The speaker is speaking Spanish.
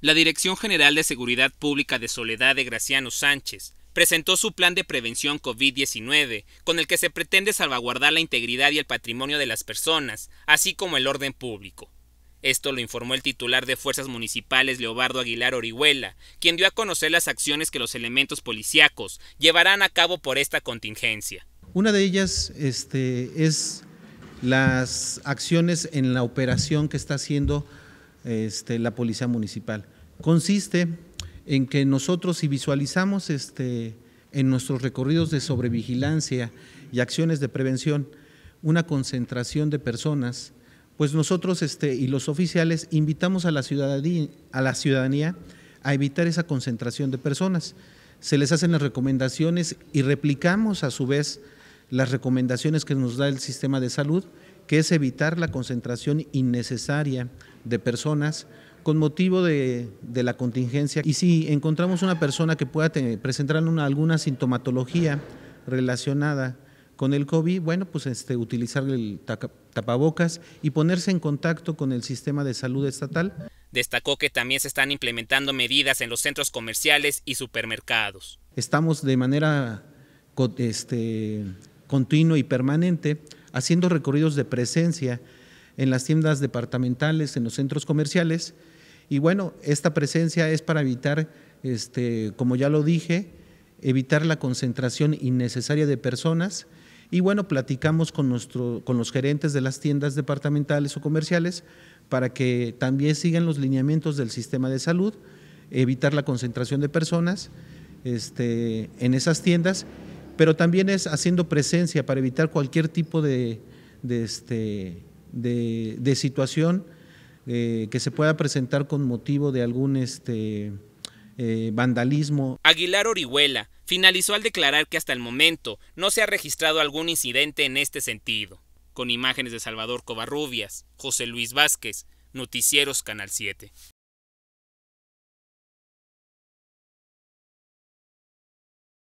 La Dirección General de Seguridad Pública de Soledad de Graciano Sánchez presentó su plan de prevención COVID-19, con el que se pretende salvaguardar la integridad y el patrimonio de las personas, así como el orden público. Esto lo informó el titular de Fuerzas Municipales Leobardo Aguilar Orihuela, quien dio a conocer las acciones que los elementos policíacos llevarán a cabo por esta contingencia. Una de ellas este, es las acciones en la operación que está haciendo este, la Policía Municipal. Consiste en que nosotros si visualizamos este, en nuestros recorridos de sobrevigilancia y acciones de prevención una concentración de personas, pues nosotros este, y los oficiales invitamos a la, ciudadanía, a la ciudadanía a evitar esa concentración de personas. Se les hacen las recomendaciones y replicamos a su vez las recomendaciones que nos da el sistema de salud, que es evitar la concentración innecesaria de personas con motivo de, la contingencia. Y si encontramos una persona que pueda presentar alguna sintomatología relacionada con el COVID, bueno, pues este, utilizar el tapabocas y ponerse en contacto con el sistema de salud estatal. Destacó que también se están implementando medidas en los centros comerciales y supermercados. Estamos de manera este, continua y permanente haciendo recorridos de presencia en las tiendas departamentales, en los centros comerciales. Y bueno, esta presencia es para evitar, este, como ya lo dije, evitar la concentración innecesaria de personas. Y bueno, platicamos con, nuestro, con los gerentes de las tiendas departamentales o comerciales para que también sigan los lineamientos del sistema de salud, evitar la concentración de personas este, en esas tiendas, pero también es haciendo presencia para evitar cualquier tipo de, este, de, situación eh, que se pueda presentar con motivo de algún este, eh, vandalismo. Aguilar Orihuela finalizó al declarar que hasta el momento no se ha registrado algún incidente en este sentido. Con imágenes de Salvador Covarrubias, José Luis Vázquez, Noticieros Canal 7.